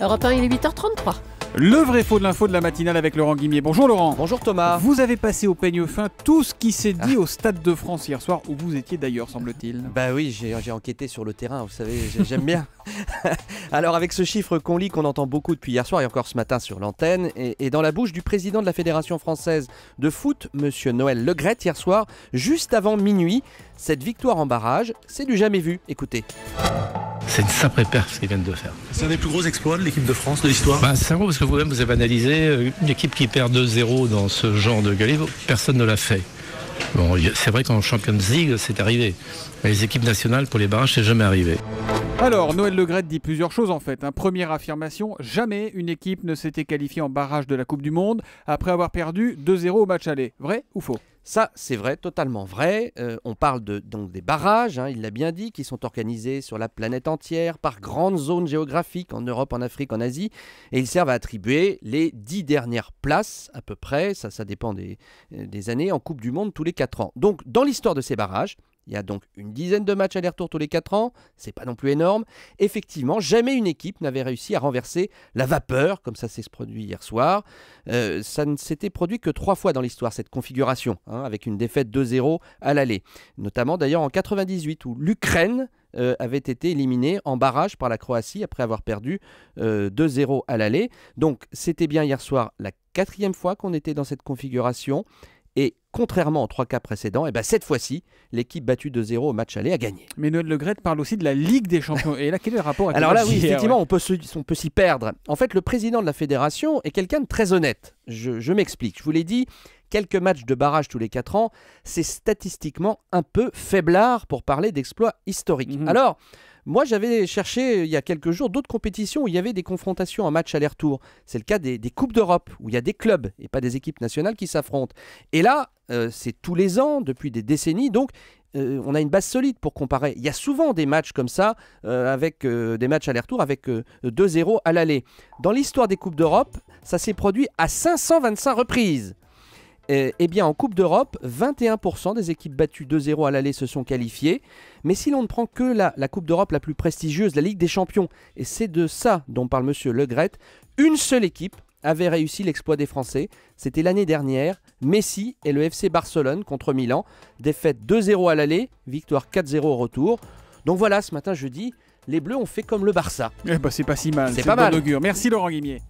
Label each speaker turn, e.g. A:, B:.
A: Europe 1, il est 8h33.
B: Le vrai faux de l'info de la matinale avec Laurent Guimier. Bonjour Laurent. Bonjour Thomas. Vous avez passé au peigne fin tout ce qui s'est dit au Stade de France hier soir, où vous étiez d'ailleurs, semble-t-il. Bah oui, j'ai enquêté sur le terrain, vous savez, j'aime bien. Alors avec ce
A: chiffre qu'on lit, qu'on entend beaucoup depuis hier soir et encore ce matin sur l'antenne, et, dans la bouche du président de la Fédération française de foot, Monsieur Noël Legrette, hier soir, juste avant minuit, cette victoire en barrage, c'est du jamais vu. Écoutez.
C: C'est une sacrée perte ce qu'ils viennent de faire. C'est un des plus gros exploits de l'équipe de France de l'histoire bah, C'est un gros parce que vous-même vous avez analysé euh, une équipe qui perd 2-0 dans ce genre de galet, personne ne l'a fait. Bon, c'est vrai qu'en Champions League, c'est arrivé. Mais les équipes nationales pour les barrages, c'est jamais arrivé.
B: Alors, Noël Legret dit plusieurs choses en fait. Hein. Première affirmation, jamais une équipe ne s'était qualifiée en barrage de la Coupe du Monde après avoir perdu 2-0 au match aller. Vrai ou faux ça, c'est vrai, totalement vrai. Euh, on parle de, donc des
A: barrages, hein, il l'a bien dit, qui sont organisés sur la planète entière, par grandes zones géographiques, en Europe, en Afrique, en Asie. Et ils servent à attribuer les dix dernières places, à peu près, ça, ça dépend des, euh, des années, en Coupe du Monde tous les quatre ans. Donc, dans l'histoire de ces barrages, il y a donc une dizaine de matchs aller-retour tous les 4 ans, c'est pas non plus énorme. Effectivement, jamais une équipe n'avait réussi à renverser la vapeur, comme ça s'est produit hier soir. Euh, ça ne s'était produit que trois fois dans l'histoire, cette configuration, hein, avec une défaite 2-0 à l'aller. Notamment d'ailleurs en 98, où l'Ukraine euh, avait été éliminée en barrage par la Croatie après avoir perdu 2-0 euh, à l'aller. Donc c'était bien hier soir la quatrième fois qu'on était dans cette configuration. Et contrairement aux trois cas précédents, et eh ben cette fois-ci, l'équipe battue de zéro au match aller a gagné. Mais Noël Le parle aussi de la Ligue des Champions. Et là, quel est le rapport avec Alors là, oui, effectivement, on peut, s'y perdre. En fait, le président de la fédération est quelqu'un de très honnête. Je, m'explique. Je vous l'ai dit, quelques matchs de barrage tous les quatre ans, c'est statistiquement un peu faiblard pour parler d'exploits historiques. Mhm. Alors, moi, j'avais cherché euh, il y a quelques jours d'autres compétitions où il y avait des confrontations en match aller-retour. C'est le cas des, Coupes d'Europe, où il y a des clubs et pas des équipes nationales qui s'affrontent. Et là, euh, c'est tous les ans, depuis des décennies, donc euh, on a une base solide pour comparer. Il y a souvent des matchs comme ça, avec des matchs aller-retour avec 2-0 à l'aller. Dans l'histoire des Coupes d'Europe, ça s'est produit à 525 reprises. Eh, eh, bien en Coupe d'Europe, 21% des équipes battues 2-0 à l'aller se sont qualifiées. Mais si l'on ne prend que la, Coupe d'Europe la plus prestigieuse, la Ligue des Champions, et c'est de ça dont parle Monsieur Le une seule équipe avait réussi l'exploit des Français. C'était l'année dernière, Messi et le FC Barcelone contre Milan. Défaite 2-0 à l'aller, victoire 4-0 au retour. Donc voilà, ce matin je dis, les Bleus ont fait comme le Barça. Eh ben,
B: c'est pas si mal, c'est pas mal.
A: Merci Laurent Guimier.